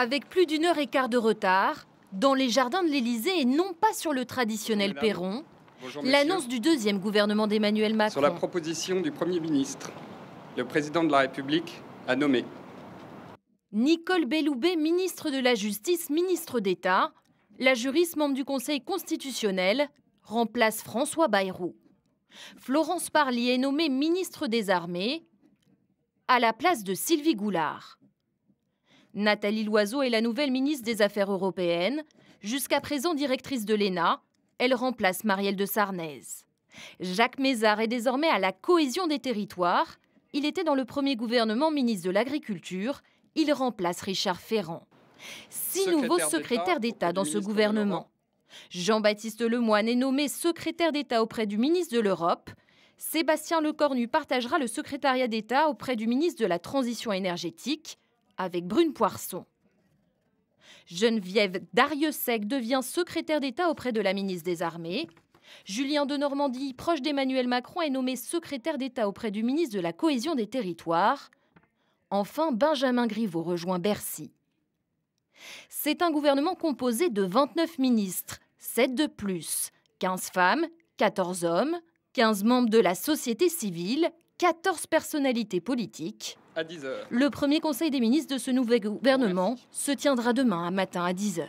Avec plus d'une heure et quart de retard, dans les jardins de l'Élysée et non pas sur le traditionnel perron, l'annonce du deuxième gouvernement d'Emmanuel Macron. Sur la proposition du Premier ministre, le président de la République a nommé. Nicole Belloubet, ministre de la Justice, ministre d'État, la juriste membre du Conseil constitutionnel, remplace François Bayrou. Florence Parly est nommée ministre des Armées à la place de Sylvie Goulard. Nathalie Loiseau est la nouvelle ministre des Affaires européennes, jusqu'à présent directrice de l'ENA. Elle remplace Marielle de Sarnez. Jacques Mézard est désormais à la cohésion des territoires. Il était dans le premier gouvernement ministre de l'Agriculture. Il remplace Richard Ferrand. Six nouveaux secrétaires d'État dans ce gouvernement. Jean-Baptiste Lemoyne est nommé secrétaire d'État auprès du ministre de l'Europe. Sébastien Lecornu partagera le secrétariat d'État auprès du ministre de la Transition énergétique avec Brune Poisson, Geneviève Dariussec devient secrétaire d'État auprès de la ministre des Armées. Julien de Normandie, proche d'Emmanuel Macron, est nommé secrétaire d'État auprès du ministre de la Cohésion des Territoires. Enfin, Benjamin Griveaux rejoint Bercy. C'est un gouvernement composé de 29 ministres, 7 de plus, 15 femmes, 14 hommes, 15 membres de la société civile, 14 personnalités politiques. Le premier conseil des ministres de ce nouveau gouvernement oh, se tiendra demain matin à 10h.